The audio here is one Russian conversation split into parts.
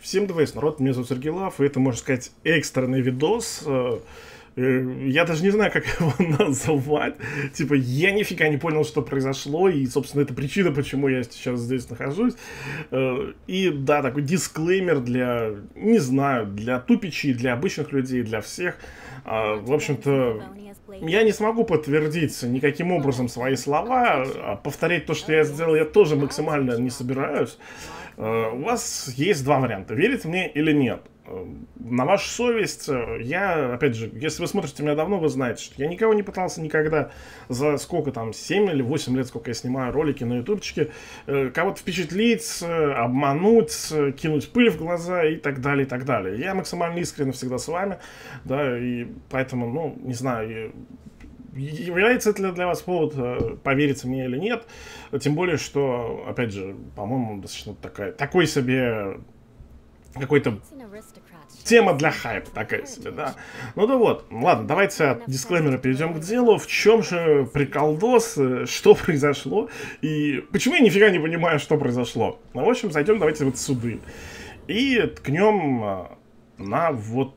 Всем двейс, народ, меня зовут Сергей Лав, и это, можно сказать, экстренный видос. Э, э, я даже не знаю, как его называть. Типа, я нифига не понял, что произошло, и, собственно, это причина, почему я сейчас здесь нахожусь. Э, и, да, такой дисклеймер для, не знаю, для тупичей, для обычных людей, для всех. А, в общем-то, я не смогу подтвердить никаким образом свои слова. А повторить то, что я сделал, я тоже максимально не собираюсь. Э, у вас есть два варианта, верить мне или нет. Э, на вашу совесть, э, я, опять же, если вы смотрите меня давно, вы знаете, что я никого не пытался никогда за сколько там, 7 или 8 лет, сколько я снимаю ролики на ютубчике, кого-то впечатлить, обмануть, кинуть пыль в глаза и так далее, и так далее. Я максимально искренне всегда с вами, да, и поэтому, ну, не знаю, является это для вас повод э, повериться мне или нет? Тем более, что, опять же, по-моему, достаточно такая, такой себе какой-то тема для хайпа такая себе, да. Ну да вот, ладно, давайте от дисклеймера перейдем к делу. В чем же приколдос, э, что произошло и почему я нифига не понимаю, что произошло. Ну, в общем, зайдем давайте вот суды и ткнем э, на вот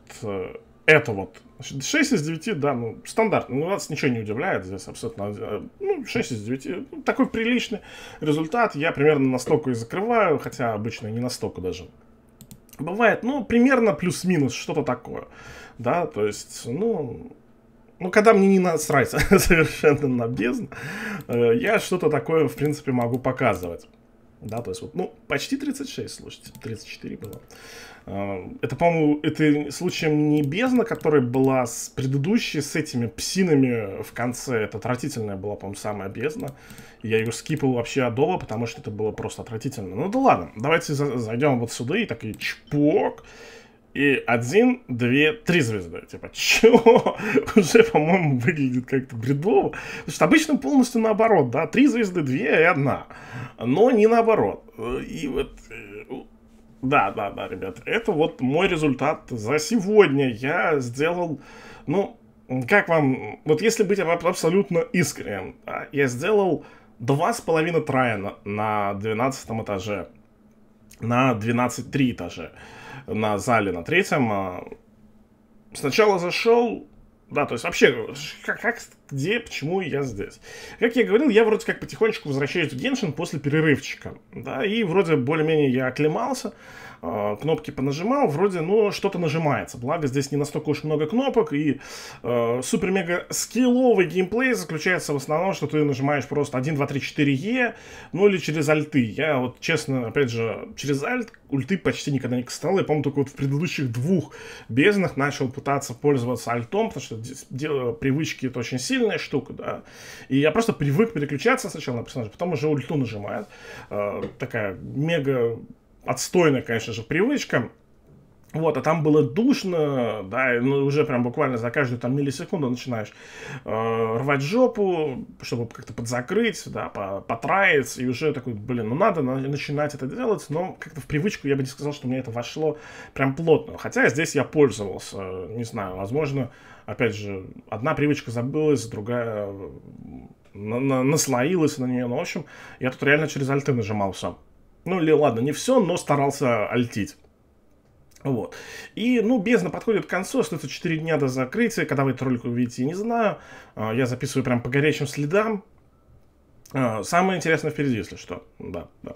это вот. Значит, 6 из 9, да, ну, стандартно. Ну, нас ничего не удивляет здесь абсолютно. Э, ну, 6 из 9, ну, такой приличный результат. Я примерно на столько и закрываю, хотя обычно не на столько даже. Бывает, ну, примерно плюс-минус, что-то такое. Да, то есть, ну, ну, когда мне не насрать совершенно на бездну, э, я что-то такое, в принципе, могу показывать. Да, то есть вот, ну, почти 36, слушайте, 34 было. А, это, по-моему, это случаем не бездна, которая была с предыдущей, с этими псинами в конце. Это отвратительная была, по-моему, самая бездна. Я ее скипал вообще адово, потому что это было просто отвратительно. Ну да ладно, давайте зайдем вот сюда и такие чпок. И один, две, три звезды. Типа, чего? Уже, по-моему, выглядит как-то бредово. Потому что обычно полностью наоборот, да, три звезды, две и одна. Но не наоборот. И вот... Э, да, да, да, ребят, это вот мой результат за сегодня. Я сделал, ну, как вам, вот если быть абсолютно искренним, да, я сделал два с половиной трая на, на 12 этаже на 12.3 этаже, на зале на третьем. А, сначала зашел, да, то есть вообще, как, как, где, почему я здесь? Как я говорил, я вроде как потихонечку возвращаюсь в Геншин после перерывчика, да, и вроде более-менее я оклемался, Э, кнопки понажимал, вроде, ну, что-то нажимается. Благо, здесь не настолько уж много кнопок, и э, супер-мега скилловый геймплей заключается в основном, что ты нажимаешь просто 1, 2, 3, 4 Е, ну, или через альты. Я вот, честно, опять же, через альт ульты почти никогда не кастал. Я помню, только вот в предыдущих двух безднах начал пытаться пользоваться альтом, потому что привычки — это очень сильная штука, да. И я просто привык переключаться сначала на персонажа, потом уже ульту нажимает. Э, такая мега отстойная, конечно же, привычка. Вот, а там было душно, да, ну, уже прям буквально за каждую там миллисекунду начинаешь э, рвать жопу, чтобы как-то подзакрыть, да, по, потраить, и уже такой, блин, ну надо на, начинать это делать, но как-то в привычку я бы не сказал, что мне это вошло прям плотно. Хотя здесь я пользовался, не знаю, возможно, опять же, одна привычка забылась, другая э, на, на, наслоилась на нее, но, в общем, я тут реально через альты нажимал сам. Ну, или ладно, не все, но старался альтить. Вот. И, ну, бездна подходит к концу, остается 4 дня до закрытия, когда вы этот ролик увидите, не знаю. А, я записываю прям по горячим следам, а, самое интересное впереди, если что. Да, да.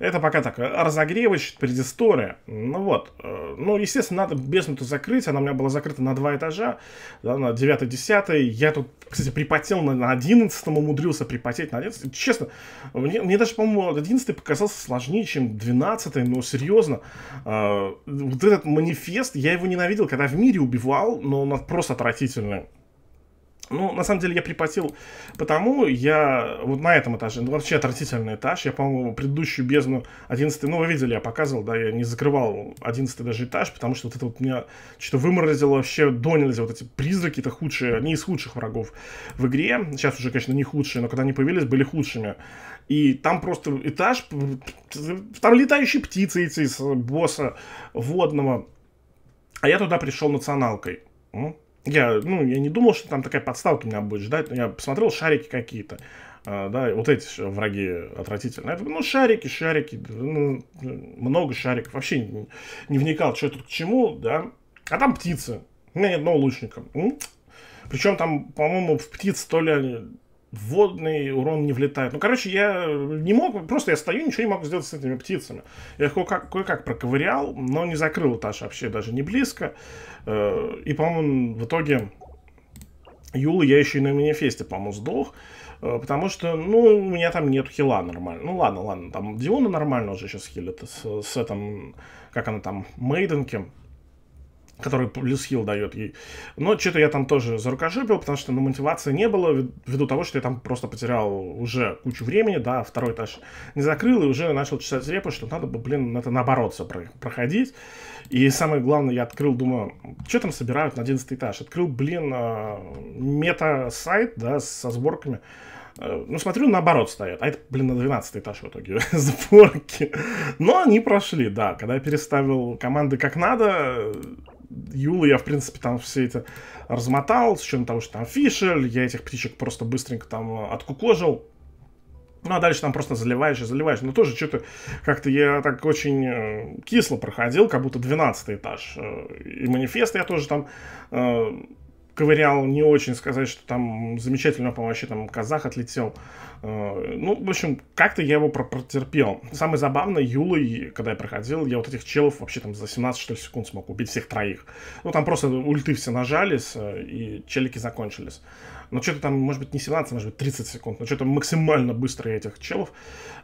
Это пока так. Разогревыч, предыстория. Ну вот. Э, ну, естественно, надо бездну-то закрыть. Она у меня была закрыта на два этажа. Да, на 9-10. Я тут, кстати, припотел на, на 11 умудрился припотеть на 11 Честно, мне, мне даже, по-моему, 11 показался сложнее, чем 12 Но серьезно, э, вот этот манифест, я его ненавидел, когда в мире убивал, но он просто отвратительный. Ну, на самом деле, я припотел, потому я вот на этом этаже, ну, вообще отвратительный этаж, я, по-моему, предыдущую бездну, 11 ну, вы видели, я показывал, да, я не закрывал 11 даже этаж, потому что вот это вот меня что-то выморозило вообще до нельзя, вот эти призраки, это худшие, одни из худших врагов в игре, сейчас уже, конечно, не худшие, но когда они появились, были худшими, и там просто этаж, там летающие птицы эти из босса водного, а я туда пришел националкой, я, ну, я не думал, что там такая подставка меня будет ждать, но я посмотрел шарики какие-то, а, да, вот эти враги отвратительные. ну, шарики, шарики, ну, много шариков, вообще не, не вникал, что тут к чему, да. А там птицы, у меня ни одного лучника. Причем там, по-моему, в птиц то ли они водный урон не влетает. Ну, короче, я не мог, просто я стою, ничего не могу сделать с этими птицами. Я их кое-как, кое-как проковырял, но не закрыл этаж вообще даже не близко. Э, и, по-моему, в итоге Юла я еще и на манифесте, по-моему, сдох. Э, потому что, ну, у меня там нет хила нормально. Ну, ладно, ладно, там Диона нормально уже сейчас хилит с, с этим, как она там, Мейденки который плюс хил дает ей. Но что-то я там тоже зарукожипил, потому что ну, мотивации не было, ввиду того, что я там просто потерял уже кучу времени, да, второй этаж не закрыл, и уже начал читать репу, что надо бы, блин, это наоборот все проходить. И самое главное, я открыл, думаю, что там собирают на 11 этаж? Открыл, блин, а, мета-сайт, да, со сборками. Э, ну, смотрю, наоборот стоят. А это, блин, на 12 этаж в итоге сборки. Но они прошли, да. Когда я переставил команды как надо, Юла я, в принципе, там все это размотал, с чем того, что там фишель, я этих птичек просто быстренько там э, откукожил. Ну, а дальше там просто заливаешь и заливаешь. Но тоже что-то как-то я так очень э, кисло проходил, как будто 12 этаж. Э, и манифест я тоже там ковырял не очень, сказать, что там замечательно, по вообще там казах отлетел. Э, ну, в общем, как-то я его протерпел. Самое забавное, Юлой, когда я проходил, я вот этих челов вообще там за 17, что ли, секунд смог убить всех троих. Ну, там просто ульты все нажались, э, и челики закончились. Но что-то там, может быть, не 17, может быть, 30 секунд. Но что-то максимально быстро я этих челов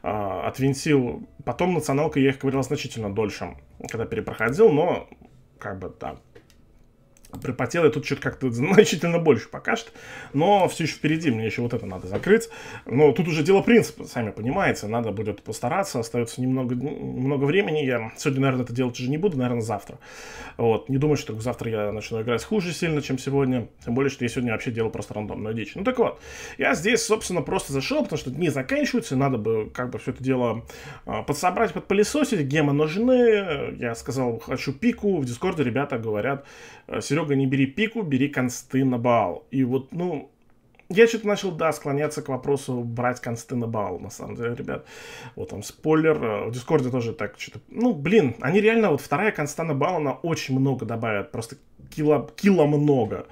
э, отвинтил. Потом националка я их ковырял значительно дольше, когда перепроходил, но как бы, да, припотел я тут что-то как-то значительно больше пока что. Но все еще впереди, мне еще вот это надо закрыть. Но тут уже дело принципа, сами понимаете. Надо будет постараться, остается немного, ну, немного времени. Я сегодня, наверное, это делать уже не буду, наверное, завтра. Вот. Не думаю, что завтра я начну играть хуже сильно, чем сегодня. Тем более, что я сегодня вообще делал просто рандомную дичь. Ну так вот, я здесь, собственно, просто зашел, потому что дни заканчиваются, надо бы как бы все это дело а, подсобрать, подпылесосить. Гемы нужны. Я сказал, хочу пику. В Дискорде ребята говорят, Э, Серега, не бери пику, бери консты на бал. И вот, ну, я что-то начал, да, склоняться к вопросу брать консты на бал, на самом деле, ребят. Вот там спойлер, э, в Дискорде тоже так что-то... Ну, блин, они реально, вот вторая конста на бал, она очень много добавит, просто кило, кило много.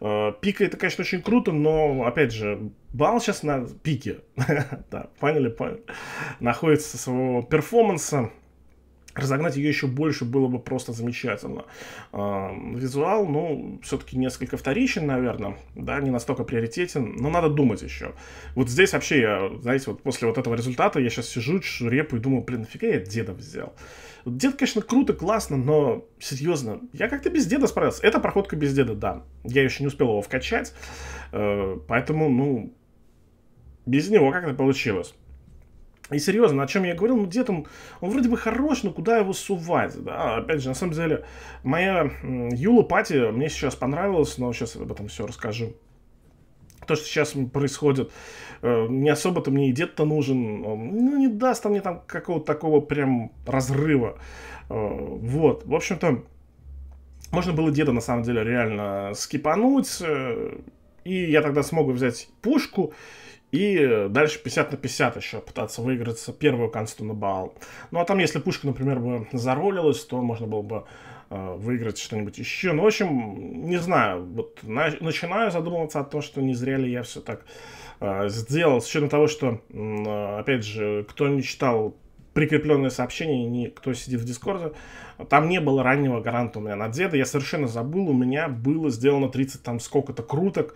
Э, пика это, конечно, очень круто, но, опять же, бал сейчас на пике. да, поняли, поняли. Находится своего перформанса. Разогнать ее еще больше было бы просто замечательно. Визуал, ну, все-таки несколько вторичен, наверное, да, не настолько приоритетен, но надо думать еще. Вот здесь вообще я, знаете, вот после вот этого результата я сейчас сижу, чешу репу и думаю, блин, нафига я деда взял? Дед, конечно, круто, классно, но серьезно, я как-то без деда справился. Это проходка без деда, да. Я еще не успел его вкачать, э, поэтому, ну, без него как-то получилось. И серьезно, о чем я говорил, ну, дед, он, он вроде бы хорош, но куда его сувать, да? Опять же, на самом деле, моя Юла Пати мне сейчас понравилась, но сейчас об этом все расскажу. То, что сейчас происходит, э, не особо-то мне и дед-то нужен, ну, не даст мне там какого-то такого прям разрыва. Э, вот, в общем-то, можно было деда, на самом деле, реально скипануть, э, и я тогда смогу взять пушку и э, дальше 50 на 50 еще пытаться выиграться первую консту на бал. Ну а там, если пушка, например, бы заролилась, то можно было бы э, выиграть что-нибудь еще. Ну, в общем, не знаю. Вот на, начинаю задумываться о том, что не зря ли я все так э, сделал. С учетом того, что, э, опять же, кто не читал прикрепленное сообщение, не кто сидит в Дискорде. Там не было раннего гаранта у меня на деда. Я совершенно забыл, у меня было сделано 30 там сколько-то круток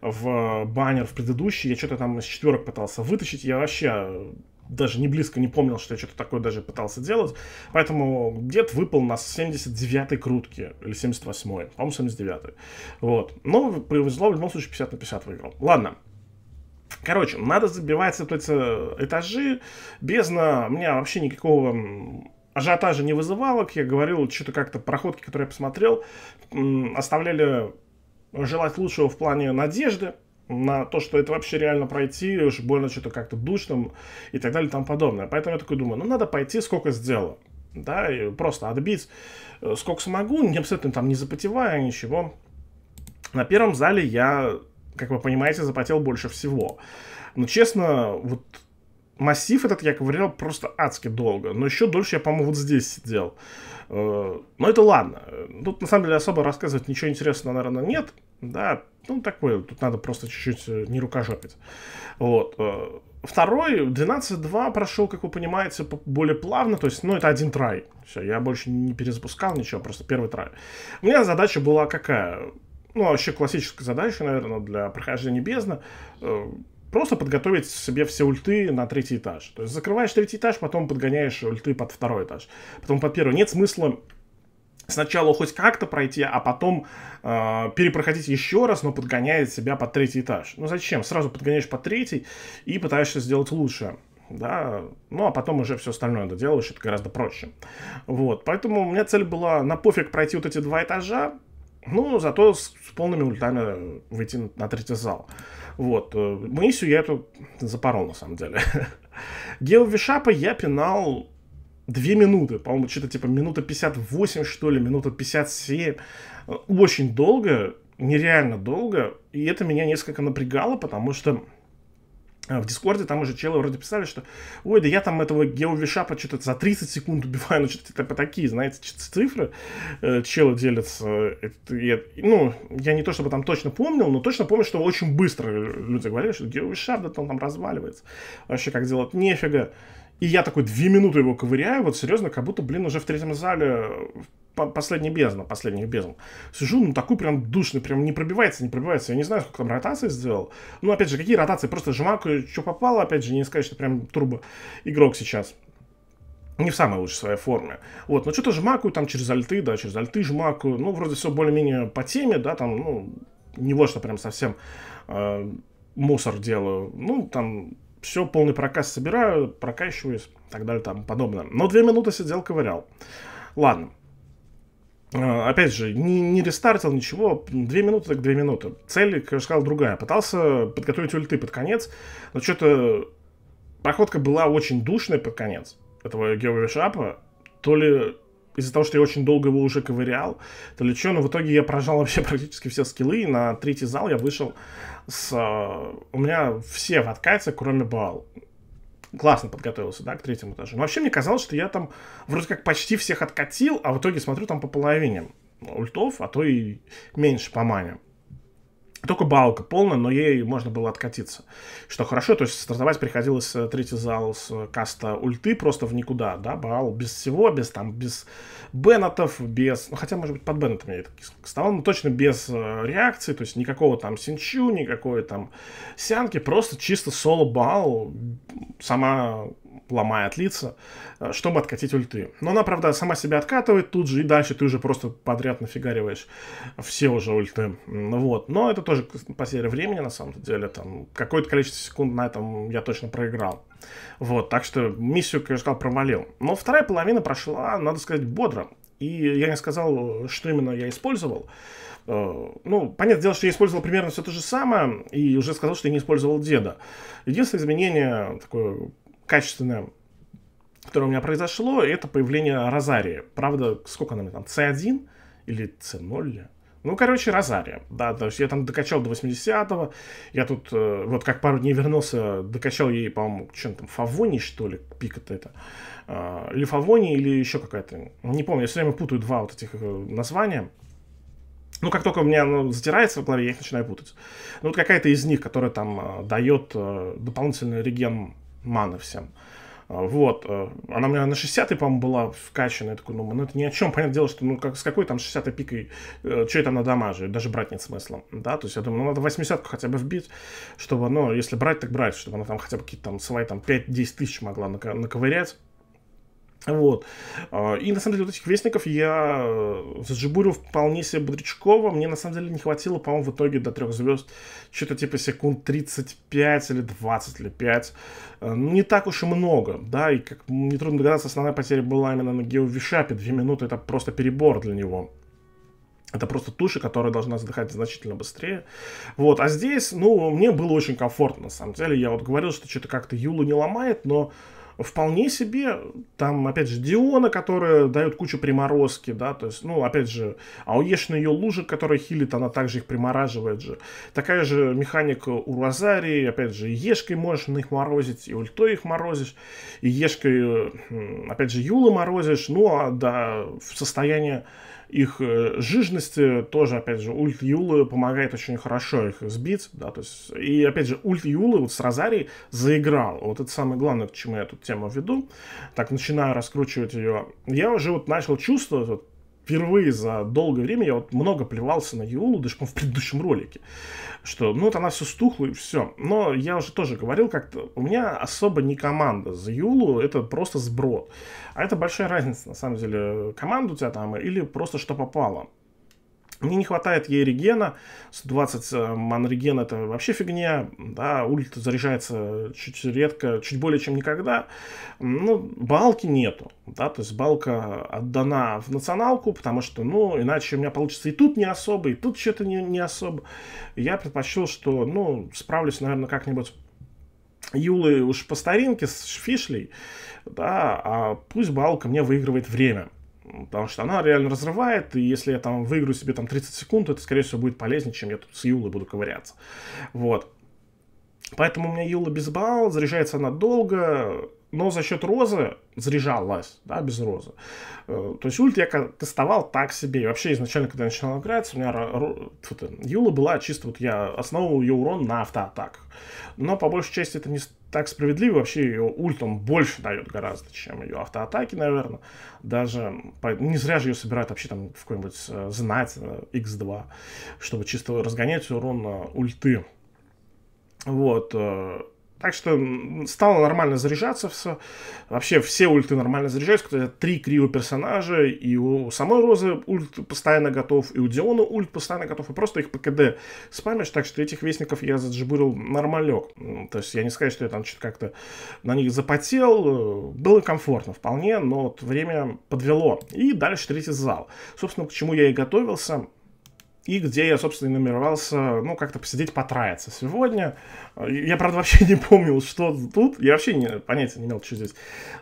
в э, баннер в предыдущий. Я что-то там из четверок пытался вытащить. Я вообще э, даже не близко не помнил, что я что-то такое даже пытался делать. Поэтому дед выпал на 79-й крутке, или 78-й, по-моему, 79-й. Вот. Но ну, повезло, в любом случае, 50 на 50 выиграл. Ладно, Короче, надо забивать вот эти э, этажи. Бездна меня вообще никакого ажиотажа не вызывала. Как я говорил, что-то как-то проходки, которые я посмотрел, оставляли желать лучшего в плане надежды на то, что это вообще реально пройти, уж больно что-то как-то душным и так далее и тому подобное. Поэтому я такой думаю, ну надо пойти, сколько сделал, Да, и просто отбить э, сколько смогу, не абсолютно там не запотевая, ничего. На первом зале я как вы понимаете, запотел больше всего. Но честно, вот массив этот я ковырял просто адски долго. Но еще дольше я, по-моему, вот здесь сидел. Э, но это ладно. Тут, на самом деле, особо рассказывать ничего интересного, наверное, нет. Да, ну, такое. Тут надо просто чуть-чуть э, не рукожопить. Вот. Э, второй, 12.2 прошел, как вы понимаете, более плавно. То есть, ну, это один трай. Все, я больше не перезапускал ничего, просто первый трай. У меня задача была какая? ну, вообще а классическая задача, наверное, для прохождения бездны, э, просто подготовить себе все ульты на третий этаж. То есть закрываешь третий этаж, потом подгоняешь ульты под второй этаж, потом под первый. Нет смысла сначала хоть как-то пройти, а потом э, перепроходить еще раз, но подгоняет себя под третий этаж. Ну зачем? Сразу подгоняешь под третий и пытаешься сделать лучше. Да, ну а потом уже все остальное доделаешь, это гораздо проще. Вот, поэтому у меня цель была на пофиг пройти вот эти два этажа, ну, зато с, с полными ультами э, выйти на третий зал. Вот. Э, Мысью я эту запорол, на самом деле. Гейл Вишапа я пинал две минуты. По-моему, что-то типа минута 58, что ли, минута 57. Очень долго, нереально долго. И это меня несколько напрягало, потому что Э, в Дискорде там уже челы вроде писали, что ой, да я там этого геовишапа что-то за 30 секунд убиваю, ну что-то типа такие, знаете, цифры э, челы делятся. Э, это, я, ну, я не то чтобы там точно помнил, но точно помню, что очень быстро люди говорили, что геовишап, да там, там разваливается. Вообще как делать нефига. И я такой две минуты его ковыряю, вот серьезно, как будто, блин, уже в третьем зале последняя бездна, ну, последних бездн. Сижу, ну такой прям душный, прям не пробивается, не пробивается. Я не знаю, сколько там ротаций сделал. Ну, опять же, какие ротации? Просто жмакаю, что попало, опять же, не сказать, что прям турбо игрок сейчас не в самой лучшей своей форме. Вот, но что-то жмакаю там через альты, да, через альты жмакаю. Ну, вроде все более-менее по теме, да, там, ну, не вот что прям совсем э, мусор делаю. Ну, там, все, полный прокас собираю, прокачиваюсь так далее, там, подобное. Но две минуты сидел, ковырял. Ладно. А, опять же, не, не рестартил ничего, две минуты так две минуты. Цель, как я сказал, другая. Пытался подготовить ульты под конец, но что-то проходка была очень душная под конец этого геовишапа, то ли из-за того, что я очень долго его уже ковырял, то ли что, но в итоге я прожал вообще практически все скиллы, и на третий зал я вышел с... А, у меня все в откате, кроме Баал классно подготовился, да, к третьему этажу. Но вообще мне казалось, что я там вроде как почти всех откатил, а в итоге смотрю там по половине ультов, а то и меньше по маням. Только балка полная, но ей можно было откатиться. Что хорошо, то есть стартовать приходилось э, третий зал с э, каста ульты просто в никуда, да, бал без всего, без там, без Беннетов, без, ну хотя, может быть, под Беннетом я это стал, но точно без э, реакции, то есть никакого там Синчу, никакой там Сянки, просто чисто соло бал, сама ломает лица, э, чтобы откатить ульты. Но она, правда, сама себя откатывает тут же, и дальше ты уже просто подряд нафигариваешь все уже ульты. Вот. Но это тоже потеря времени, на самом деле. Там какое-то количество секунд на этом я точно проиграл. Вот, так что миссию, как я сказал, провалил. Но вторая половина прошла, надо сказать, бодро. И я не сказал, что именно я использовал. Э, ну, понятное дело, что я использовал примерно все то же самое, и уже сказал, что я не использовал деда. Единственное изменение такое качественное, которое у меня произошло, это появление Розарии. Правда, сколько она там, C1 или C0? Ну, короче, Розария. Да, то есть я там докачал до 80-го. Я тут, э, вот как пару дней вернулся, докачал ей, по-моему, чем там, Фавони, что ли, пик это это. Э, или Фавони, или еще какая-то. Не помню, я все время путаю два вот этих э, названия. Ну, как только у меня оно затирается в голове, я их начинаю путать. Ну, вот какая-то из них, которая там э, дает э, дополнительный реген мана всем. А, вот. Э, она у меня на 60 по-моему, была вкачана. Я такой, ну, ну это ни о чем. Понятное дело, что ну как, с какой там 60 пикой, э, что это на дамаже, даже брать нет смысла. Да, то есть я думаю, ну надо 80 хотя бы вбить, чтобы ну, если брать, так брать, чтобы она там хотя бы какие-то там свои там 5-10 тысяч могла нако- наковырять. Вот. А, и на самом деле вот этих вестников я э, зажибурил вполне себе Бодрячкова. Мне на самом деле не хватило, по-моему, в итоге до трех звезд что-то типа секунд 35 или 20 или 5. Э, ну, не так уж и много, да, и как нетрудно догадаться, основная потеря была именно на Гео Вишапе. Две минуты это просто перебор для него. Это просто туша, которая должна задыхать значительно быстрее. Вот, а здесь, ну, мне было очень комфортно, на самом деле. Я вот говорил, что что-то как-то Юлу не ломает, но вполне себе, там, опять же, Диона, которая дает кучу приморозки, да, то есть, ну, опять же, ауешный ее лужик, которая хилит, она также их примораживает же. Такая же механика у Розарии, опять же, и Ешкой можешь на них морозить, и ультой их морозишь, и Ешкой, опять же, Юлы морозишь, ну, а до в состоянии их э, жижности тоже, опять же, ульт Юлы помогает очень хорошо их сбить, да, то есть, и, опять же, ульт Юлы вот с Розарией заиграл, вот это самое главное, к чему я эту тему веду, так, начинаю раскручивать ее, я уже вот начал чувствовать, вот, впервые за долгое время я вот много плевался на Юлу, даже в предыдущем ролике, что ну вот она все стухла и все. Но я уже тоже говорил как-то, у меня особо не команда за Юлу, это просто сброд. А это большая разница, на самом деле, команда у тебя там или просто что попало. Мне не хватает ей регена, 120 э, ман реген это вообще фигня, да, ульт заряжается чуть редко, чуть более чем никогда. Ну, балки нету, да, то есть балка отдана в националку, потому что, ну, иначе у меня получится и тут не особо, и тут что-то не, не особо. Я предпочел, что, ну, справлюсь, наверное, как-нибудь Юлы уж по старинке с Фишлей, да, а пусть балка мне выигрывает время. Потому что она реально разрывает, и если я там выиграю себе там 30 секунд, это, скорее всего, будет полезнее, чем я тут с Юлой буду ковыряться. Вот. Поэтому у меня Юла без балл, заряжается она долго, но за счет розы заряжалась, да, без розы. Э, то есть ульт я тестовал так себе. И вообще изначально, когда я начинал играть, у меня фу, Юла была чисто, вот я основывал ее урон на автоатаках. Но по большей части это не так справедливо. Вообще ее ульт он больше дает гораздо, чем ее автоатаки, наверное. Даже не зря же ее собирают вообще там в какой-нибудь э, знать X2, э, чтобы чисто разгонять урон на ульты. Вот. Так что стало нормально заряжаться все. Вообще все ульты нормально заряжаются. Три крио персонажа. И у самой Розы ульт постоянно готов. И у Диона ульт постоянно готов. И просто их по КД спамишь. Так что этих вестников я заджибырил нормалек. То есть я не сказать, что я там что-то как-то на них запотел. Было комфортно вполне, но вот время подвело. И дальше третий зал. Собственно, к чему я и готовился и где я, собственно, и намеревался, ну, как-то посидеть, потраиться. Сегодня, э, я, правда, вообще не помнил, что тут, я вообще не, понятия не имел, что здесь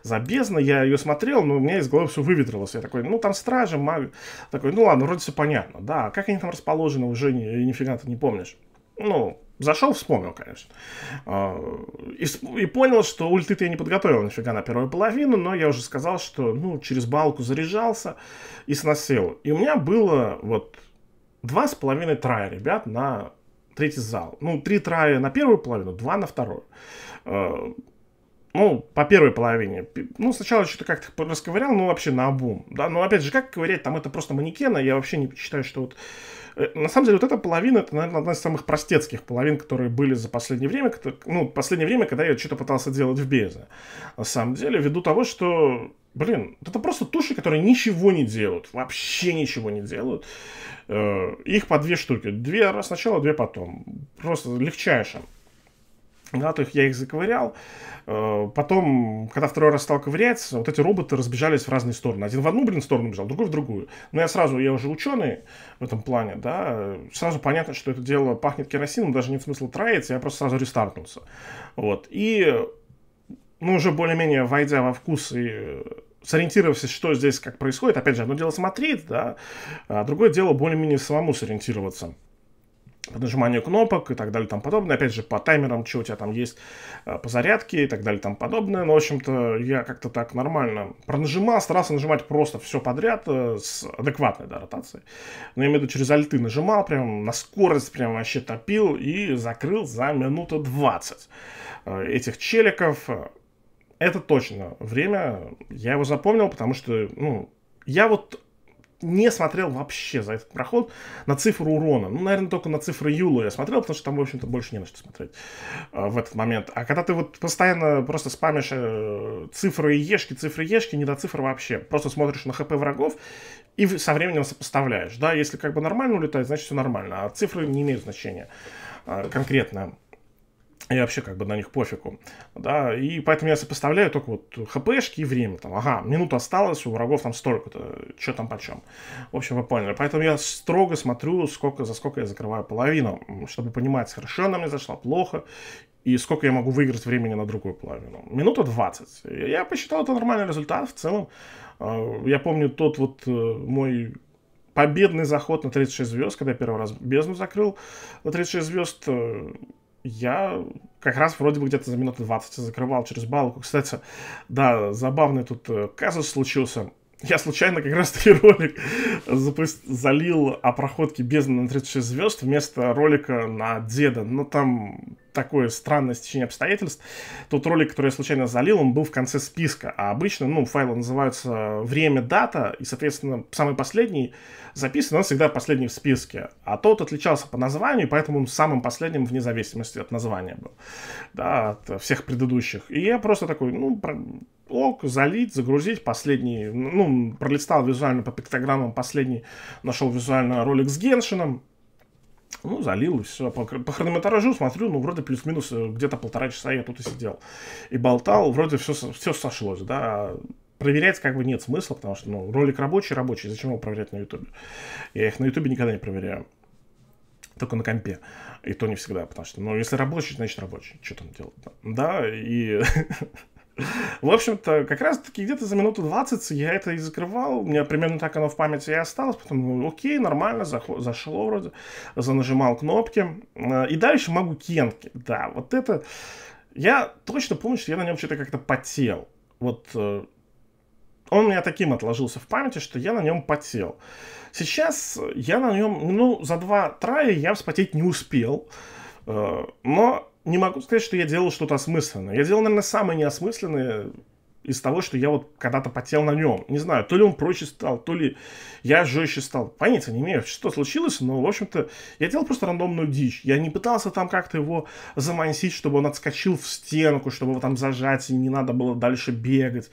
за бездна, я ее смотрел, но у меня из головы все выветрилось, я такой, ну, там стражи, маг, такой, ну, ладно, вроде все понятно, да, как они там расположены, уже ни, нифига ты не помнишь. Ну, зашел, вспомнил, конечно. А, и, и понял, что ульты-то я не подготовил нифига на первую половину, но я уже сказал, что, ну, через балку заряжался и сносил. И у меня было вот Два с половиной трая, ребят, на третий зал. Ну, три трая на первую половину, два на вторую. Э, ну, по первой половине. Ну, сначала что-то как-то расковырял, ну, вообще на обум. Да, но опять же, как ковырять, там это просто манекена. Я вообще не считаю, что вот Э, на самом деле, вот эта половина, это, наверное, одна из самых простецких половин, которые были за последнее время, ну, последнее время, когда я что-то пытался делать в Безе. На самом деле, ввиду того, что Блин, это просто туши, которые ничего не делают, вообще ничего не делают. Э, их по две штуки. Две раз сначала, две потом. Просто легчайшим. Да, то есть я их заковырял. Э, потом, когда второй раз стал ковыряться, вот эти роботы разбежались в разные стороны. Один в одну, блин, сторону бежал, другой в другую. Но я сразу, я уже ученый в этом плане, да, сразу понятно, что это дело пахнет керосином, даже не в смысле троиться, я а просто сразу рестартнулся. Вот. И, ну, уже более-менее войдя во вкус и сориентировавшись, что здесь как происходит, опять же, одно дело смотреть, да, а другое дело более-менее самому сориентироваться по нажиманию кнопок и так далее там подобное. Опять же, по таймерам, что у тебя там есть, э, по зарядке и так далее там подобное. Но, в общем-то, я как-то так нормально пронажимал, старался нажимать просто все подряд э, с адекватной да, ротацией. Но я имею в виду через альты нажимал, прям на скорость прям вообще топил и закрыл за минуту 20 э, этих челиков. Это точно время. Я его запомнил, потому что, ну, я вот не смотрел вообще за этот проход на цифру урона. Ну, наверное, только на цифры юлу. я смотрел, потому что там, в общем-то, больше не на что смотреть э, в этот момент. А когда ты вот постоянно просто спамишь э, цифры и ешки, цифры и ешки, не до цифр вообще. Просто смотришь на хп врагов и со временем сопоставляешь. Да, если как бы нормально улетает, значит все нормально. А цифры не имеют значения э, конкретно и вообще как бы на них пофигу, да, и поэтому я сопоставляю только вот хпшки и время, там, ага, минута осталось, у врагов там столько-то, что там почем, в общем, вы поняли, поэтому я строго смотрю, сколько, за сколько я закрываю половину, чтобы понимать, хорошо она мне зашла, плохо, и сколько я могу выиграть времени на другую половину. Минута 20. Я посчитал, это нормальный результат в целом. А, я помню тот вот э, мой победный заход на 36 звезд, когда я первый раз бездну закрыл на 36 звезд. Э, я как раз вроде бы где-то за минуты 20 закрывал через балку. Кстати, да, забавный тут э, казус случился. Я случайно как раз-таки ролик запуст... залил о проходке бездны на 36 звезд вместо ролика на деда. Но ну, там такое странное стечение обстоятельств. Тот ролик, который я случайно залил, он был в конце списка, а обычно, ну, файлы называются время, дата, и, соответственно, самый последний записан, он всегда последний в списке. А тот отличался по названию, поэтому он самым последним вне зависимости от названия был, да, от всех предыдущих. И я просто такой, ну, про... ок, залить, загрузить последний, ну, пролистал визуально по пиктограммам последний, нашел визуально ролик с Геншином, ну, залил, и все. По, по хронометражу смотрю, ну, вроде плюс-минус э, где-то полтора часа я тут и сидел. И болтал, вроде все, все сошлось, да. Проверять как бы нет смысла, потому что, ну, ролик рабочий, рабочий, зачем его проверять на ютубе? Я их на ютубе никогда не проверяю. Только на компе. И то не всегда, потому что, ну, если рабочий, значит рабочий. Что там делать? Да, и В общем-то, как раз-таки где-то за минуту 20 я это и закрывал. У меня примерно так оно в памяти и осталось. Потом, ну, окей, нормально, зашло вроде. Занажимал кнопки. А, и дальше могу кенки. Да, вот это... Я точно помню, что я на нем что-то как-то потел. Вот э, он у меня таким отложился в памяти, что я на нем потел. Сейчас я на нем, ну, за два трая я вспотеть не успел. Э, но не могу сказать, что я делал что-то осмысленное. Я делал, наверное, самое неосмысленное из того, что я вот когда-то потел на нем. Не знаю, то ли он проще стал, то ли я жестче стал. Понятия не имею, что случилось, но, в общем-то, я делал просто рандомную дичь. Я не пытался там как-то его замансить, чтобы он отскочил в стенку, чтобы его там зажать, и не надо было дальше бегать.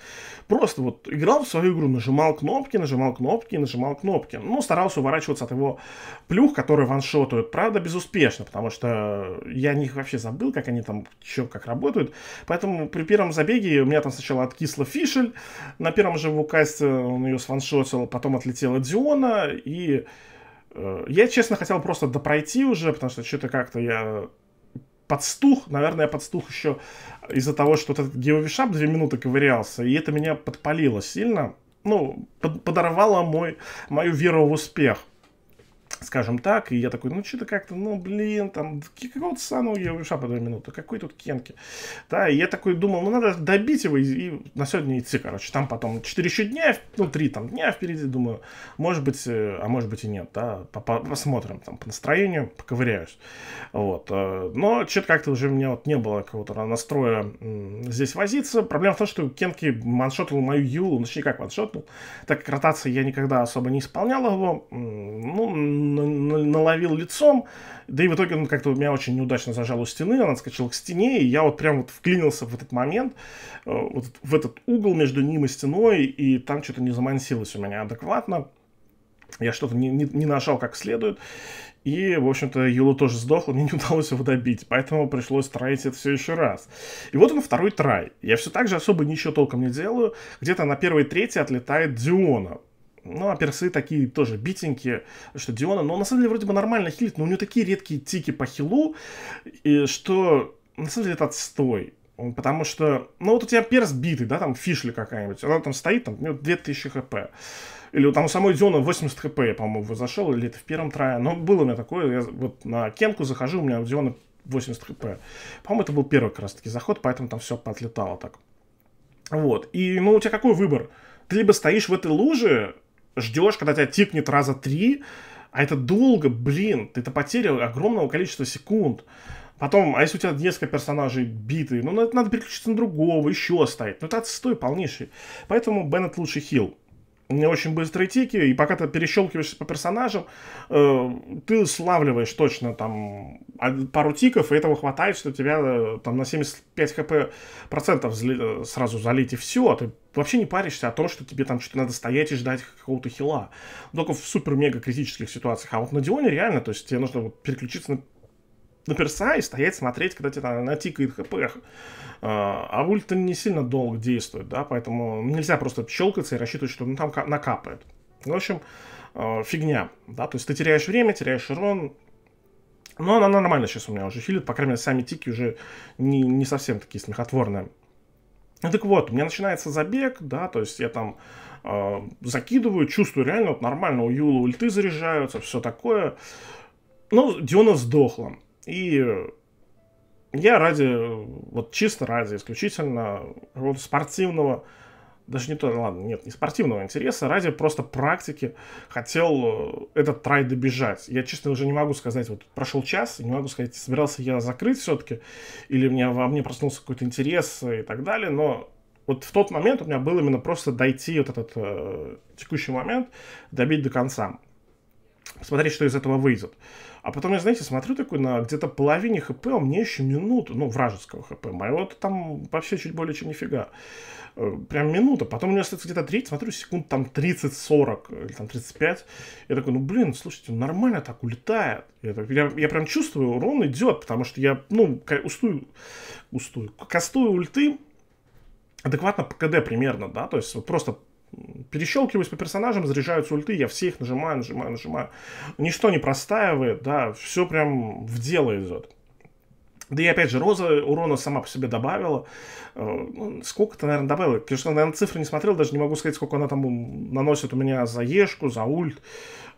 Просто вот играл в свою игру, нажимал кнопки, нажимал кнопки, нажимал кнопки. Ну, старался уворачиваться от его плюх, который ваншотают. Правда, безуспешно, потому что я них вообще забыл, как они там, еще как работают. Поэтому при первом забеге у меня там сначала откис раскисла Фишель. На первом же вукасте он ее сваншотил, потом отлетела Диона. И э, я, честно, хотел просто допройти уже, потому что что-то как-то я подстух, наверное, я подстух еще из-за того, что вот этот геовишап две минуты ковырялся, и это меня подпалило сильно, ну, под, подорвало мой, мою веру в успех скажем так, и я такой, ну что-то как-то, ну блин, там какого-то сану я уша по две минуты, какой тут Кенки, да, и я такой думал, ну надо добить его и, и на сегодня идти, короче, там потом 4 еще дня, ну 3 там дня впереди, думаю, может быть, э, а может быть и нет, да, посмотрим там по настроению, поковыряюсь, вот, э, но что-то как-то уже у меня вот не было какого-то настроя здесь возиться, проблема в том, что Кенки маншотнул мою Юлу, ну, точнее как маншотнул, так как ротации я никогда особо не исполнял его, ну, наловил лицом, да и в итоге он как-то меня очень неудачно зажал у стены, он отскочил к стене, и я вот прям вот вклинился в этот момент, э, вот в этот угол между ним и стеной, и там что-то не замансилось у меня адекватно. Я что-то не, не, не нажал как следует. И, в общем-то, Юлу тоже сдохла, мне не удалось его добить, поэтому пришлось троить это все еще раз. И вот он второй трай. Я все так же особо ничего толком не делаю. Где-то на первой трети отлетает Диона. Ну, а персы такие тоже битенькие, что Диона. Но на самом деле вроде бы нормально хилит, но у него такие редкие тики по хилу, и, что на самом деле это отстой. Потому что, ну вот у тебя перс битый, да, там фишли какая-нибудь, она там стоит, там, у ну, 2000 хп. Или там у самой Диона 80 хп, я, по-моему, зашел, или это в первом трае. Но было у меня такое, я вот на Кенку захожу, у меня у Диона 80 хп. По-моему, это был первый как раз-таки заход, поэтому там все подлетало так. Вот, и, ну, у тебя какой выбор? Ты либо стоишь в этой луже, ждешь, когда тебя тикнет раза три, а это долго, блин, ты это потерял огромного количества секунд. Потом, а если у тебя несколько персонажей битые, ну, надо, надо переключиться на другого, еще оставить. Ну, это отстой полнейший. Поэтому Беннет лучше хил не очень быстрые тики, и пока ты перещелкиваешься по персонажам, э, ты славливаешь точно там пару тиков, и этого хватает, что тебя э, там на 75 хп процентов зли, сразу залить, и все, ты вообще не паришься о том, что тебе там что-то надо стоять и ждать какого-то хила. Только в супер-мега критических ситуациях. А вот на Дионе реально, то есть тебе нужно вот переключиться на на перса и стоять смотреть, когда тебе там натикает хп. А, а ульта не сильно долго действует, да, поэтому нельзя просто щелкаться и рассчитывать, что ну, там накапает. В общем, а, фигня, да, то есть ты теряешь время, теряешь урон, но она нормально сейчас у меня уже хилит, по крайней мере, сами тики уже не, не совсем такие смехотворные. Ну, так вот, у меня начинается забег, да, то есть я там э, закидываю, чувствую реально, вот нормально у Юла ульты заряжаются, все такое. Ну, Диона сдохла. И э, я ради, вот чисто ради исключительно вот спортивного, даже не то, ладно, нет, не спортивного интереса, ради просто практики хотел э, этот трай добежать. Я честно уже не могу сказать, вот прошел час, не могу сказать, собирался я закрыть все-таки, или мне, во мне проснулся какой-то интерес и так далее, но вот в тот момент у меня был именно просто дойти вот этот э, текущий момент, добить до конца смотреть, что из этого выйдет. А потом я, знаете, смотрю такой на где-то половине хп, а мне еще минуту, ну, вражеского хп. Моего-то а там вообще чуть более чем нифига. Э, прям минута. Потом у меня остается где-то треть, смотрю, секунд там 30-40 или там 35. Я такой, ну, блин, слушайте, ну, нормально так улетает. Я, так, я, я прям чувствую, урон идет, потому что я, ну, устую, устую, кастую ульты, адекватно по КД примерно, да, то есть вот просто перещелкиваюсь по персонажам, заряжаются ульты, я все их нажимаю, нажимаю, нажимаю. Ничто не простаивает, да, все прям в дело идет. Да и опять же, Роза урона сама по себе добавила. Э, ну, сколько-то, наверное, добавила. Конечно, наверное, цифры не смотрел, даже не могу сказать, сколько она там наносит у меня за Ешку, за ульт.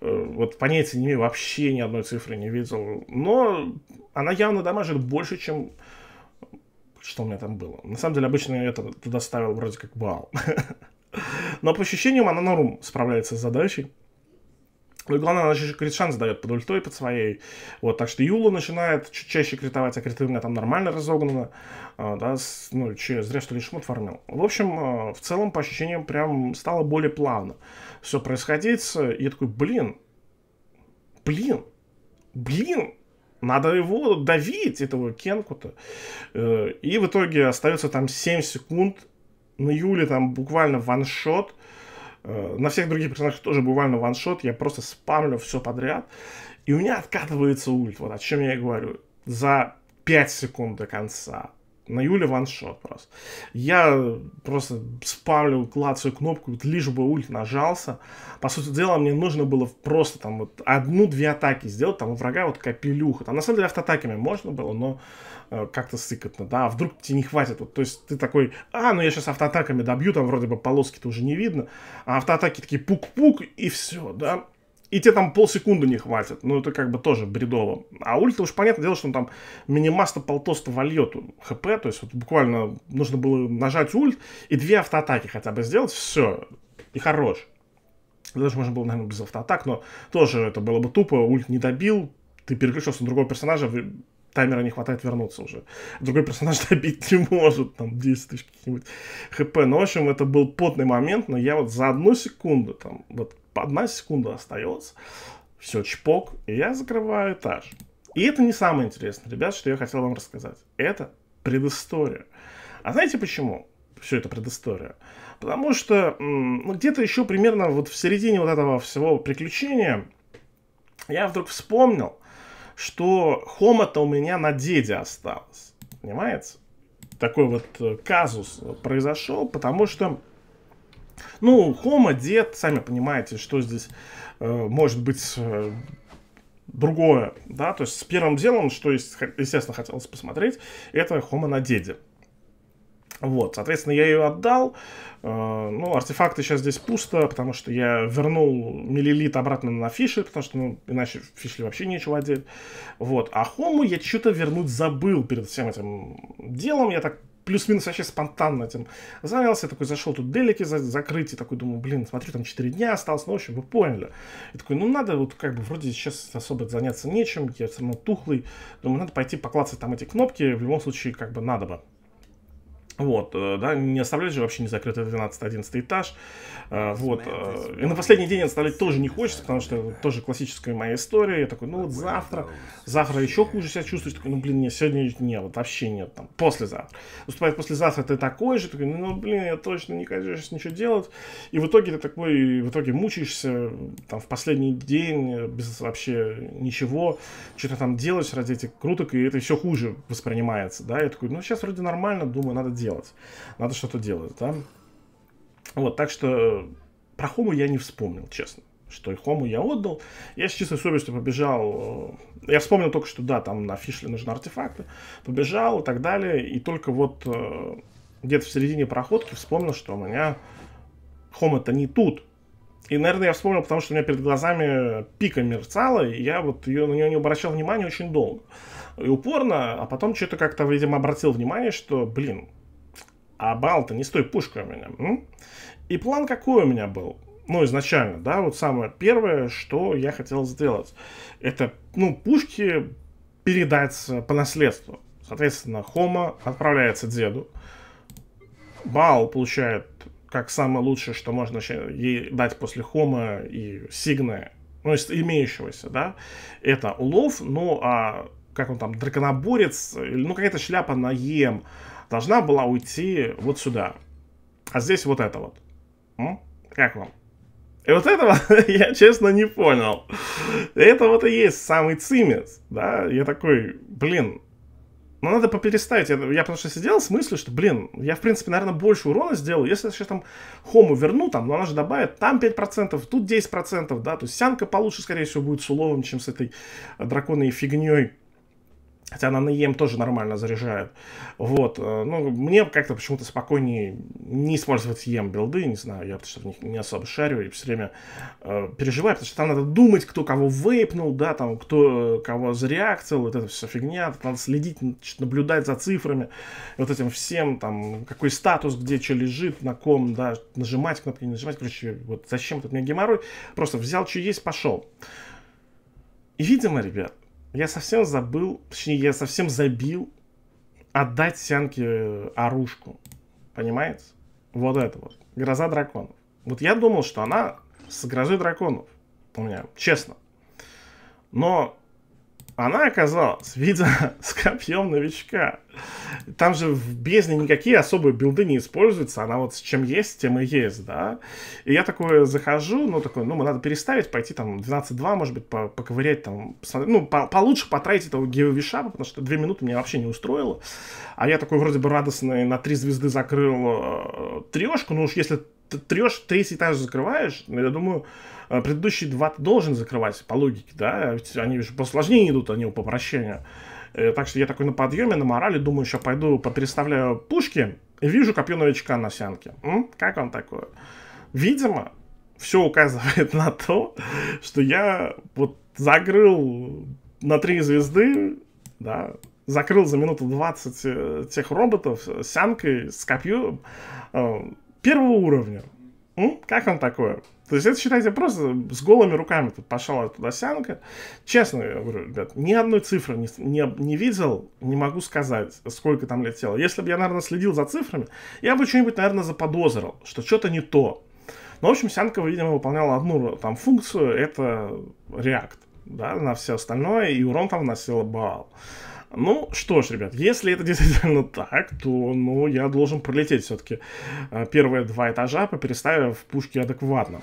Э, вот понятия не имею, вообще ни одной цифры не видел. Но она явно дамажит больше, чем э, что у меня там было. На самом деле, обычно я это доставил вроде как бал. Но по ощущениям она на рум справляется с задачей. Ну и главное, она еще крит шанс дает под ультой, под своей. Вот, так что Юла начинает чуть чаще критовать, а криты у меня там нормально разогнаны. А, да, с, ну, че, зря что ли шмот фармил. В общем, а, в целом, по ощущениям, прям стало более плавно все происходить. И я такой, блин, блин, блин, надо его давить, этого Кенку-то. Э, и в итоге остается там 7 секунд на Юле там буквально ваншот. Э, на всех других персонажах тоже буквально ваншот. Я просто спамлю все подряд. И у меня откатывается ульт. Вот о чем я и говорю. За 5 секунд до конца. На Юле ваншот просто. Я просто спамлю, клацаю кнопку, вот, лишь бы ульт нажался. По сути дела, мне нужно было просто там вот одну-две атаки сделать, там у врага вот капелюха. Там на самом деле автоатаками можно было, но э, как-то сыкотно, да, а вдруг тебе не хватит. Вот, то есть ты такой, а, ну я сейчас автоатаками добью, там вроде бы полоски-то уже не видно, а автоатаки такие пук-пук, и все, да и тебе там полсекунды не хватит. Ну, это как бы тоже бредово. А ульта уж понятное дело, что он там минимаста полтоста вольет хп, то есть вот буквально нужно было нажать ульт и две автоатаки хотя бы сделать, все, и хорош. Даже можно было, наверное, без автоатак, но тоже это было бы тупо, ульт не добил, ты переключился на другого персонажа, таймера не хватает вернуться уже. Другой персонаж добить не может, там, 10 тысяч каких-нибудь хп. Ну, в общем, это был потный момент, но я вот за одну секунду, там, вот Типа, одна секунда остается. Все, чпок, и я закрываю этаж. И это не самое интересное, ребят, что я хотел вам рассказать. Это предыстория. А знаете почему? Все это предыстория. Потому что ну, где-то еще примерно вот в середине вот этого всего приключения я вдруг вспомнил, что хома-то у меня на деде осталось. Понимаете? Такой вот э, казус э, произошел, потому что ну, Хома, дед, сами понимаете, что здесь э, может быть э, другое, да, то есть с первым делом, что, естественно, хотелось посмотреть, это Хома на деде. Вот, соответственно, я ее отдал. Э, ну, артефакты сейчас здесь пусто, потому что я вернул миллилит обратно на фишер, потому что, ну, иначе фишли вообще нечего одеть. Вот, а хому я что-то вернуть забыл перед всем этим делом. Я так плюс-минус вообще спонтанно этим занялся. Я такой зашел тут делики за закрыть, и такой думаю, блин, смотрю, там 4 дня осталось, ну, в общем, вы поняли. И такой, ну, надо вот как бы вроде сейчас особо заняться нечем, я все равно тухлый. Думаю, надо пойти поклацать там эти кнопки, в любом случае, как бы надо бы. Вот, э, да, не оставлять же вообще не закрытый 12-11 этаж. Э, вот. Э, и на последний день оставлять тоже не хочется, потому что тоже классическая моя история. Я такой, ну вот завтра, завтра еще хуже себя чувствую, Такой, ну блин, нет, сегодня нет, вот вообще нет, там, послезавтра. Уступает послезавтра, ты такой же, такой, ну блин, я точно не хочу сейчас ничего делать. И в итоге ты такой, в итоге мучаешься, там, в последний день без вообще ничего, что-то там делаешь ради этих круток, и это все хуже воспринимается, да. Я такой, ну сейчас вроде нормально, думаю, надо делать делать. Надо что-то делать, да? Вот, так что э, про Хому я не вспомнил, честно что и Хому я отдал. Я с чистой совестью побежал. Э, я вспомнил только, что да, там на Фишле нужны артефакты. Побежал и так далее. И только вот э, где-то в середине проходки вспомнил, что у меня Хома-то не тут. И, наверное, я вспомнил, потому что у меня перед глазами пика мерцала, и я вот ее, на нее не обращал внимания очень долго и упорно, а потом что-то как-то, видимо, обратил внимание, что, блин, а бал-то не с той пушкой у меня. М? И план какой у меня был? Ну, изначально, да, вот самое первое, что я хотел сделать, это, ну, пушки передать по наследству. Соответственно, Хома отправляется деду. Бал получает как самое лучшее, что можно ей дать после Хома и сигны, ну, из имеющегося, да, это улов, ну, а как он там, драконоборец, ну, какая-то шляпа на ем, должна была уйти вот сюда. А здесь вот это вот. М? Как вам? И вот этого я, честно, не понял. Это вот и есть самый цимец, да? Я такой, блин, но ну, надо попереставить. Я, я потому что сидел с мыслью, что, блин, я, в принципе, наверное, больше урона сделал. Если я сейчас там хому верну, там, но она же добавит там 5%, тут 10%, да, то есть сянка получше, скорее всего, будет с уловом, чем с этой драконной фигней. Хотя она на ЕМ e тоже нормально заряжает, Вот. Э, ну, мне как-то почему-то спокойнее не использовать ЕМ e билды, не знаю, я потому что в них не особо шарю и все время э, переживаю, потому что там надо думать, кто кого вейпнул, да, там, кто э, кого заряктил, вот это вся фигня, надо следить, наблюдать за цифрами, вот этим всем, там, какой статус, где что лежит, на ком, да, нажимать кнопки, не нажимать, короче, вот зачем тут мне геморрой, просто взял, что есть, пошел. И, видимо, ребят, я совсем забыл, точнее, я совсем забил отдать Сянке э, оружку. Понимаете? Вот это вот. Гроза драконов. Вот я думал, что она с грозой драконов у меня, честно. Но она оказалась, видя с копьем новичка. Там же в бездне никакие особые билды не используются, она вот с чем есть, тем и есть, да. И я такой захожу, ну, такой, ну, надо переставить, пойти там 12-2, может быть, по поковырять там, ну, по получше потратить этого геовишапа, потому что 2 минуты меня вообще не устроило. А я такой вроде бы радостный на 3 звезды закрыл э, трешку, ну уж если трешь, третий этаж закрываешь, ну, я думаю, э, предыдущие два ты должен закрывать, по логике, да, ведь они же посложнее идут, они по прощению. Э, так что я такой на подъеме, на морали, думаю, сейчас пойду подреставляю пушки, и вижу копье новичка на сянке. М? Как он такое? Видимо, все указывает на то, что я вот закрыл на три звезды, да, закрыл за минуту 20 э, тех роботов с сянкой, с копьем, первого уровня. Ну, как он такое? То есть это, считайте, просто с голыми руками тут пошла эта Сянка, Честно я говорю, ребят, ни одной цифры не, не, не видел, не могу сказать, сколько там летело. Если бы я, наверное, следил за цифрами, я бы что-нибудь, наверное, заподозрил, что что-то не то. Но, ну, в общем, Сянка, видимо, выполняла одну там функцию, это реакт, да, на все остальное, и урон там вносила Баал. Ну что ж, ребят, если это действительно так, то ну, я должен пролететь все-таки а, первые два этажа, попереставив пушки адекватно.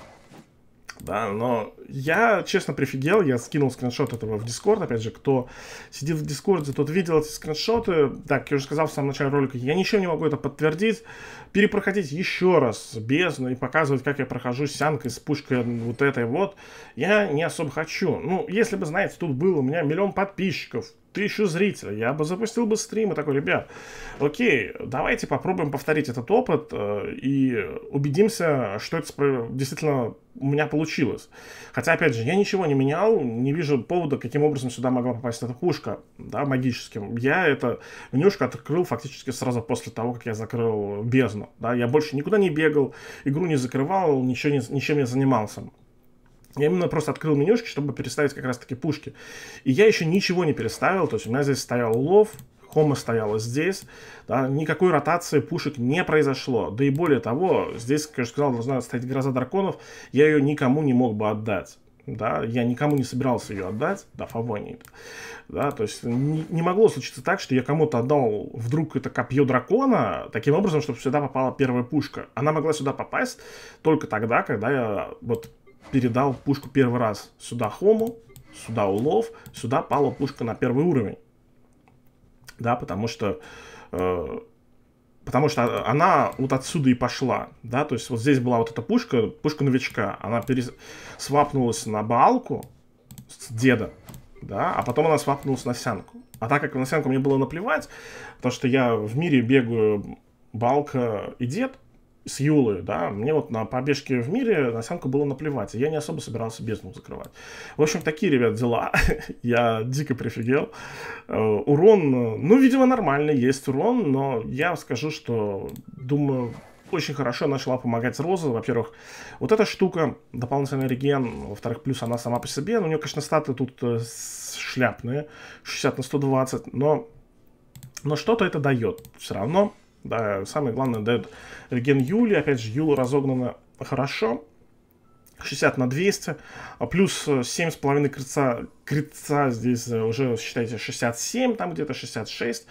Да, но я, честно, прифигел, я скинул скриншот этого в Дискорд, опять же, кто сидит в Дискорде, тот видел эти скриншоты, так, я уже сказал в самом начале ролика, я ничего не могу это подтвердить, перепроходить еще раз бездну и показывать, как я прохожу с сянкой, с пушкой вот этой вот, я не особо хочу, ну, если бы, знаете, тут было у меня миллион подписчиков, тысячу зрителей. Я бы запустил бы стрим и такой, ребят, окей, давайте попробуем повторить этот опыт э, и убедимся, что это действительно у меня получилось. Хотя, опять же, я ничего не менял, не вижу повода, каким образом сюда могла попасть эта кушка, да, магическим. Я это менюшка открыл фактически сразу после того, как я закрыл бездну, да, я больше никуда не бегал, игру не закрывал, ничего не, ничем не занимался. Я именно просто открыл менюшки, чтобы переставить как раз-таки пушки. И я еще ничего не переставил, то есть у меня здесь стоял лов, Хома стояла здесь, да, никакой ротации пушек не произошло. Да и более того, здесь, как я уже сказал, должна стоять гроза драконов, я ее никому не мог бы отдать. Да, я никому не собирался ее отдать, да, Фавонии. Да, то есть не, не могло случиться так, что я кому-то отдал вдруг это копье дракона, таким образом, чтобы сюда попала первая пушка. Она могла сюда попасть только тогда, когда я вот передал пушку первый раз сюда хому, сюда улов, сюда пала пушка на первый уровень. Да, потому что... Э, потому что она вот отсюда и пошла, да, то есть вот здесь была вот эта пушка, пушка новичка, она перес... свапнулась на балку с деда, да, а потом она свапнулась на сянку. А так как на сянку мне было наплевать, потому что я в мире бегаю балка и дед, с Юлой, да, мне вот на побежке в мире на Сянку было наплевать, я не особо собирался бездну закрывать. В общем, такие, ребят, дела, я дико прифигел. Э, урон, э, ну, видимо, нормальный есть урон, но я скажу, что, думаю, очень хорошо начала помогать Роза. Во-первых, вот эта штука, дополнительный реген. Во-вторых, плюс она сама по себе. Ну, у нее, конечно, статы тут э, шляпные. 60 на 120. Но, но что-то это дает. Все равно да, самое главное дает Ген Юли. Опять же, Юла разогнана хорошо. 60 на 200, а плюс 7,5 э, крица, крица здесь э, уже, считайте, 67, там где-то 66,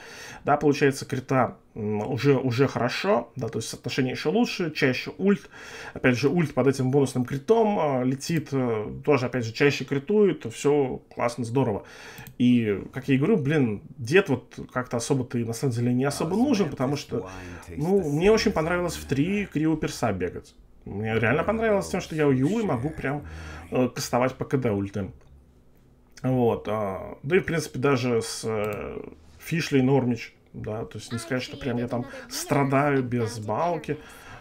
да, получается крита уже, уже хорошо, да, то есть соотношение еще лучше, чаще ульт, опять же, ульт под этим бонусным критом а, летит, э, тоже, опять же, чаще критует, все классно, здорово. И, как я и говорю, блин, дед вот как-то особо ты на самом деле не особо нужен, потому что, ну, мне очень понравилось в 3 Крио Перса бегать. Мне реально понравилось тем, что я у Юлы могу прям э, кастовать по КД ульты. Вот. Э, да и, в принципе, даже с э, Фишлей Нормич, да, то есть не а, сказать, что прям я там страдаю без балки.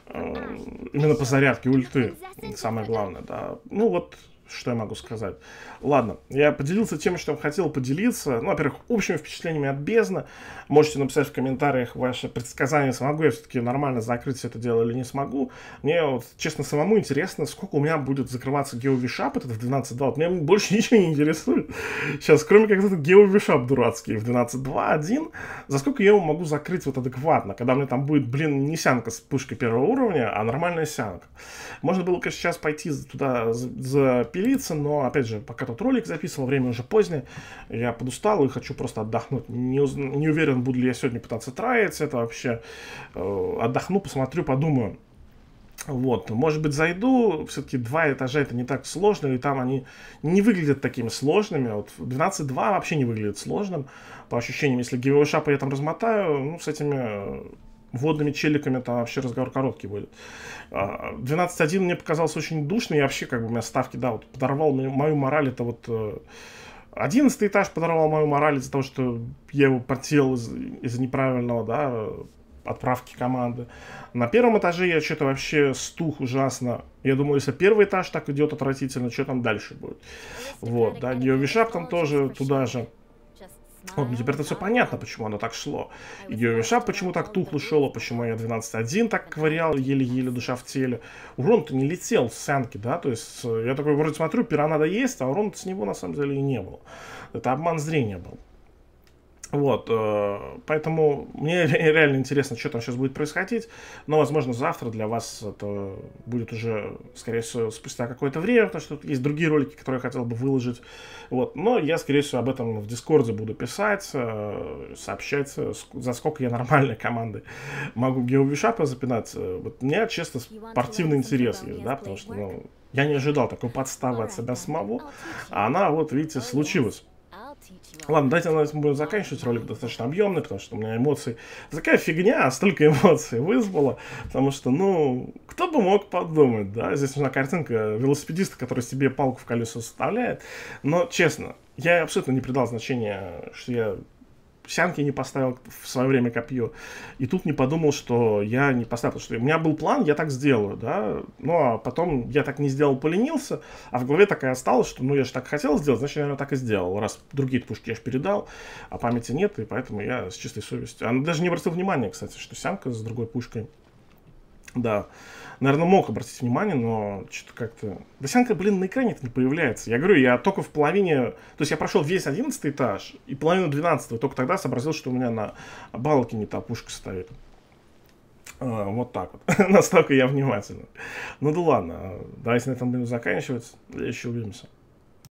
Э, именно по зарядке ульты, самое главное, да. Ну вот, что я могу сказать. Ладно, я поделился тем, что хотел поделиться. Ну, во-первых, общими впечатлениями от бездны. Можете написать в комментариях ваши предсказания, смогу я все-таки нормально закрыть все это дело или не смогу. Мне вот, честно, самому интересно, сколько у меня будет закрываться геовишап этот в 12.2. Вот Мне больше ничего не интересует. Сейчас, кроме как этот геовишап дурацкий в 12.2.1, за сколько я его могу закрыть вот адекватно, когда у меня там будет, блин, не сянка с пушкой первого уровня, а нормальная сянка. Можно было, конечно, сейчас пойти туда запилить поделиться, но, опять же, пока тот ролик записывал, время уже позднее, я подустал и хочу просто отдохнуть. Не, уз... не уверен, буду ли я сегодня пытаться траить, это вообще э, отдохну, посмотрю, подумаю. Вот, может быть, зайду, все-таки два этажа это не так сложно, и там они не выглядят такими сложными, вот 12.2 вообще не выглядит сложным, по ощущениям, если гивэшапы я там размотаю, ну, с этими э, водными челиками там вообще разговор короткий будет. 12.1 а, мне показался очень душный, и вообще, как бы, у меня ставки, да, вот подорвал мою мораль, это вот... 11 э, этаж подорвал мою мораль из-за того, что я его портил из- из-за неправильного, да, отправки команды. На первом этаже я что-то вообще стух ужасно. Я думаю, если первый этаж так идет отвратительно, что там дальше будет? Вот, да, Геовишап там тоже туда же. Вот, ну, теперь-то все понятно, почему оно так шло. И Геомиша почему так тухло шело, а почему я 12-1 так ковырял, еле-еле душа в теле. Урон-то не летел с санки, да, то есть э, я такой вроде смотрю, надо есть, а урон с него на самом деле и не было. Это обман зрения был. Вот, э, поэтому мне реально интересно, что там сейчас будет происходить, но, возможно, завтра для вас это будет уже, скорее всего, спустя какое-то время, потому что тут есть другие ролики, которые я хотел бы выложить, вот, но я, скорее всего, об этом в Дискорде буду писать, э, сообщать, э, за сколько я нормальной команды могу геовишапа запинать, вот, мне честно, спортивный интерес есть, да, потому что, ну, я не ожидал такой подставы от себя самого, а она, вот, видите, случилась. Ладно, давайте на этом будем заканчивать. Ролик достаточно объемный, потому что у меня эмоции... Такая фигня, столько эмоций вызвала, потому что, ну, кто бы мог подумать, да? Здесь нужна картинка велосипедиста, который себе палку в колесо вставляет. Но, честно, я абсолютно не придал значения, что я Сянки не поставил в свое время копье. И тут не подумал, что я не поставил. Потому что у меня был план, я так сделаю, да. Ну, а потом я так не сделал, поленился. А в голове такая осталась, что ну я же так хотел сделать, значит, я, наверное, так и сделал. Раз другие пушки я же передал, а памяти нет, и поэтому я с чистой совестью. Она даже не обратил внимания, кстати, что Сянка с другой пушкой да. Наверное, мог обратить внимание, но что-то как-то... Досянка, блин, на экране это не появляется. Я говорю, я только в половине... То есть я прошел весь одиннадцатый этаж и половину двенадцатого только тогда сообразил, что у меня на балке не та пушка стоит. А, вот так вот. Настолько я внимателен. Ну да ладно, а, давайте на этом будем заканчивать. Еще увидимся.